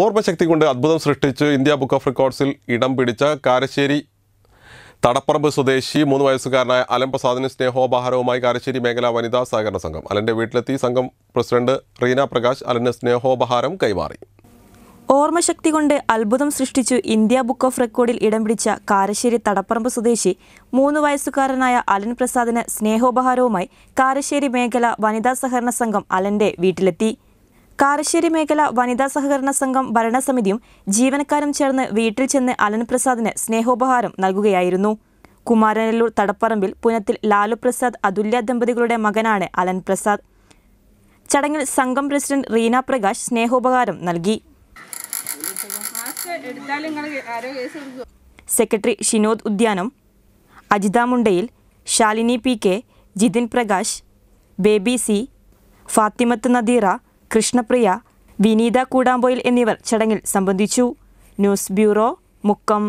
ഓർമ്മശക്തി കൊണ്ട് അത്ഭുതം സൃഷ്ടിച്ച് ഇന്ത്യ ബുക്ക് ഓഫ് റെക്കോർഡ്സിൽ ഇടം പിടിച്ച കാരശ്ശേരി തടപ്പറമ്പ് സ്വദേശി മൂന്ന് വയസ്സുകാരനായ അലൻ പ്രസാദിന് സ്നേഹോപഹാരവുമായി കാരശ്ശേരി മേഖലാ വനിതാ സഹകരണ സംഘം അലൻ്റെ വീട്ടിലെത്തി സംഘം പ്രസിഡന്റ് റീന പ്രകാശ് അലന് സ്നേഹോപഹാരം കൈമാറി ഓർമ്മശക്തി കൊണ്ട് അത്ഭുതം സൃഷ്ടിച്ചു ഇന്ത്യ ബുക്ക് ഓഫ് റെക്കോർഡിൽ ഇടം പിടിച്ച കാരശ്ശേരി തടപ്പറമ്പ് സ്വദേശി മൂന്ന് വയസ്സുകാരനായ അലൻ പ്രസാദിന് സ്നേഹോപഹാരവുമായി കാരശ്ശേരി മേഖല വനിതാ സഹകരണ സംഘം അലന്റെ വീട്ടിലെത്തി കാരശ്ശേരി മേഖല വനിതാ സഹകരണ സംഘം ഭരണസമിതിയും ജീവനക്കാരും ചേർന്ന് വീട്ടിൽ ചെന്ന് അലൻ സ്നേഹോപഹാരം നൽകുകയായിരുന്നു കുമാരനല്ലൂർ തടപ്പറമ്പിൽ പുനത്തിൽ ലാലു പ്രസാദ് അതുല്യ ദമ്പതികളുടെ മകനാണ് അലൻ പ്രസാദ് ചടങ്ങിൽ സംഘം പ്രസിഡന്റ് റീന പ്രകാശ് സ്നേഹോപകാരം നൽകി സെക്രട്ടറി ഷിനോദ് ഉദ്യാനം Ajitha Mundayil Shalini P K Jithin Prakash Baby C Fathimath Nadeera Krishnapriya Vineetha Koodampoyil എന്നിവർ ചടങ്ങിൽ സംബന്ധിച്ചു ന്യൂസ് ബ്യൂറോ മുക്കം